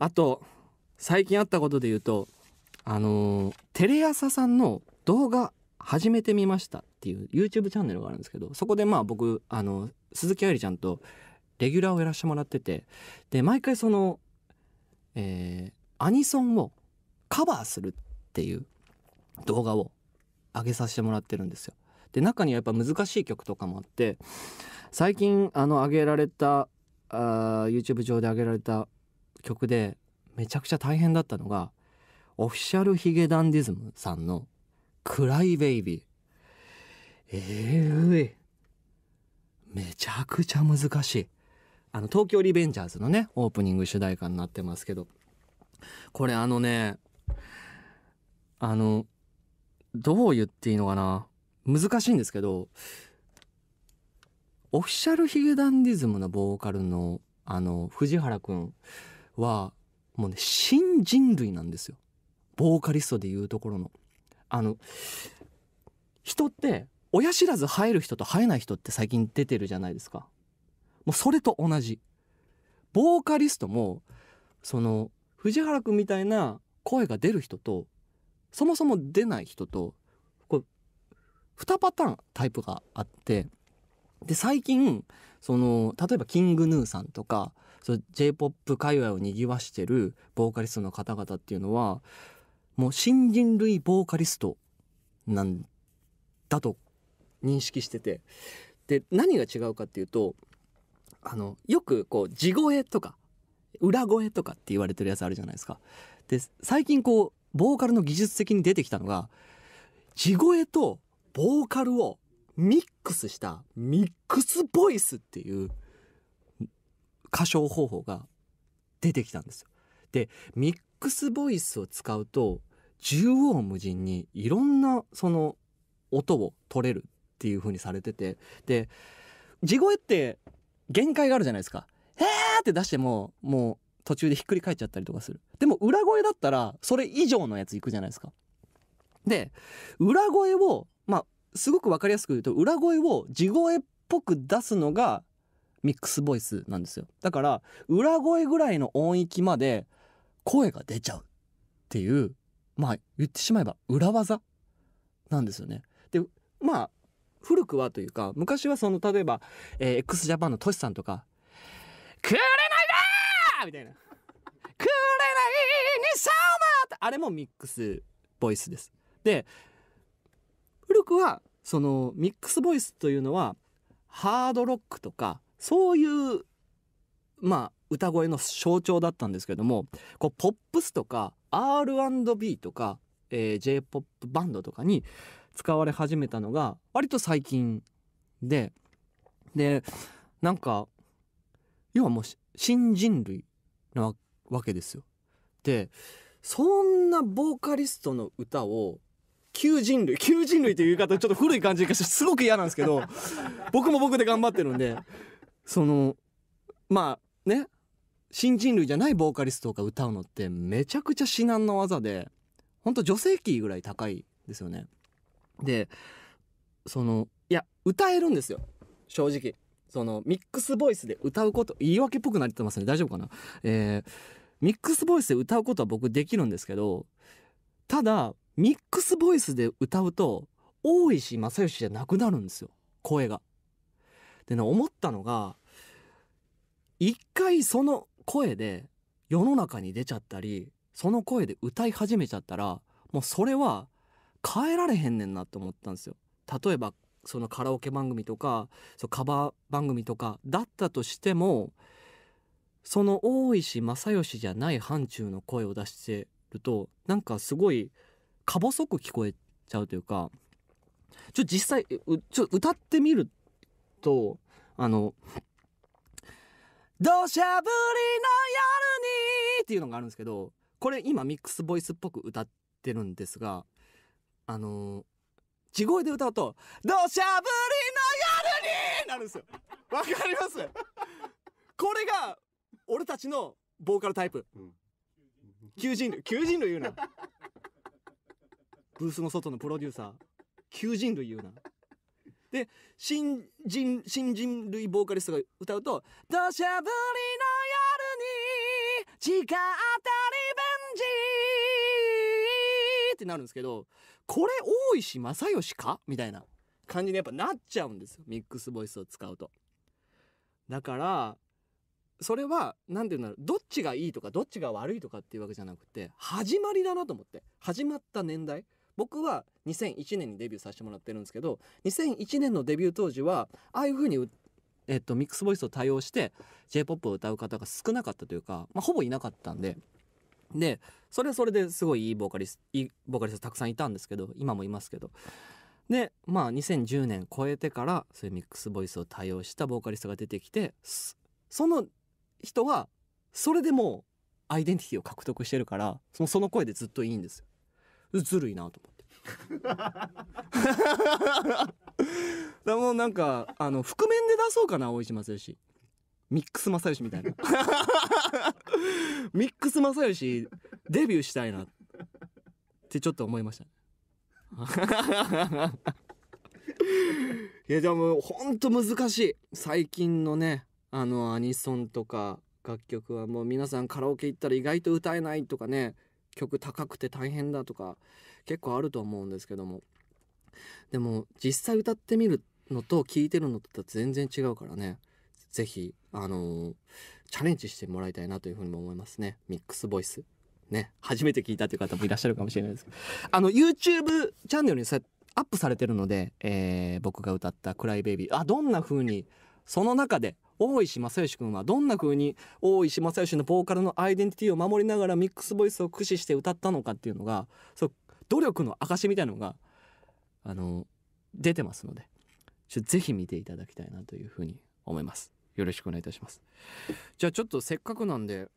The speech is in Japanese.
あと最近あったことで言うとあのテレ朝さんの動画始めてみましたっていう YouTube チャンネルがあるんですけどそこでまあ僕あの鈴木愛理ちゃんとレギュラーをやらせてもらっててで毎回その、えー、アニソンをカバーするっていう動画を上げさせてもらってるんですよ。で中にはやっぱ難しい曲とかもあって最近あの上げられたあ YouTube 上で上げられた曲でめちゃくちゃ大変だったのがオフィシャルヒゲダンディズムさんの「クライベイビー」えー、いめちゃくちゃ難しいあの東京リベンジャーズのねオープニング主題歌になってますけどこれあのねあのどう言っていいのかな難しいんですけどオフィシャルヒゲダンディズムのボーカルのあの藤原くんはもうね新人類なんですよボーカリストでいうところの。あの人って親知らず生える人と生えない人って最近出てるじゃないですか。もうそれと同じ。ボーカリストもその藤原君みたいな声が出る人とそもそも出ない人とこ2パターンタイプがあってで最近その例えばキングヌーさんとかそう J-POP 界隈を賑わしてるボーカリストの方々っていうのはもう新人類ボーカリストなんだと認識しててで何が違うかっていうとあのよくこう地声とか裏声とかって言われてるやつあるじゃないですか。で最近こうボーカルの技術的に出てきたのが地声とボーカルをミックスしたミックスボイスっていう歌唱方法が出てきたんですよ。でミックスボイスを使うと縦横無尽にいろんなその音を取れるっていう風にされててで地声って限界があるじゃないですか。へーって出してももう途中でひっくり返っちゃったりとかする。でも裏声だったらそれ以上のやついくじゃないですか。で裏声をまあすごく分かりやすく言うと裏声を地声っぽく出すのがミックスボイスなんですよだから裏声ぐらいの音域まで声が出ちゃうっていうまあ言ってしまえば裏技なんですよね。でまあ古くはというか昔はその例えば、えー、x ジャパンのトシさんとか「くれないだみたいな「くれないにさま!」ってあれもミックスボイスです。で古くはそのミックスボイスというのはハードロックとかそういうまあ歌声の象徴だったんですけどもこうポップスとか R&B とか、えー、j p o p バンドとかに使われ始めたのが割と最近ででなんか要はもう新人類なわけですよ。でそんなボーカリストの歌を旧人類旧人類という言い方ちょっと古い感じがしてすごく嫌なんですけど僕も僕で頑張ってるんでそのまあね新人類じゃないボーカリストが歌うのってめちゃくちゃ至難の技でほんと女性キーぐらい高いですよね。でそのいや歌えるんですよ正直。そのミックスボイスで歌うこと言い訳っぽくなってますね大丈夫かな、えー、ミックスボイスで歌うことは僕できるんですけどただミックスボイスで歌うと大石正義じゃなくなるんですよ声が。でね思ったのが一回その声で世の中に出ちゃったりその声で歌い始めちゃったらもうそれは変えられへんねんなと思ったんですよ。例えばそのカラオケ番組とかそカバー番組とかだったとしてもその大石正義じゃない範疇の声を出してるとなんかすごいか細く聞こえちゃうというかちょ実際ちょ歌ってみるとあの土砂降りの夜にっていうのがあるんですけど、これ今ミックスボイスっぽく歌ってるんですが、あのー、地声で歌うと、土砂降りの夜になるんですよ。わかりますこれが、俺たちのボーカルタイプ。うん、求人類、求人類言うな。ブースの外のプロデューサー、求人類言うな。で新人新人類ボーカリストが歌うと「土砂降りの夜に誓ったりベンジ」ってなるんですけどこれ大石正義かみたいな感じにやっぱなっちゃうんですよミックスボイスを使うと。だからそれは何て言うんだろうどっちがいいとかどっちが悪いとかっていうわけじゃなくて始まりだなと思って始まった年代僕は2001年にデビューさせてもらってるんですけど2001年のデビュー当時はああいう風にえっと、ミックスボイスを多用して j p o p を歌う方が少なかったというか、まあ、ほぼいなかったんででそれはそれですごいいいボーカリストいいボーカリストたくさんいたんですけど今もいますけどでまあ2010年超えてからそういうミックスボイスを多用したボーカリストが出てきてその人はそれでもうアイデンティティを獲得してるからその声でずっといいんですよ。ずるいなとだもうなんかあの覆面で出そうかな大石正義ミックス正義みたいな ミックス正義デビューしたいなってちょっと思いましたいやでもほんと難しい最近のねあのアニソンとか楽曲はもう皆さんカラオケ行ったら意外と歌えないとかね曲高くて大変だとか結構あると思うんですけどもでも実際歌ってみるのと聴いてるのと全然違うからね是非あのー、チャレンジしてもらいたいなというふうにも思いますねミックスボイスね初めて聞いたという方もいらっしゃるかもしれないですけどあの YouTube チャンネルにアップされてるので、えー、僕が歌った「クライベイビー」あどんな風にその中で大石正義君はどんな風に大石正義のボーカルのアイデンティティを守りながらミックスボイスを駆使して歌ったのかっていうのがそう努力の証みたいなのがあの出てますのでぜひ見ていただきたいなという風に思います。よろしくお願いいたします。じゃあちょっとせっかくなんで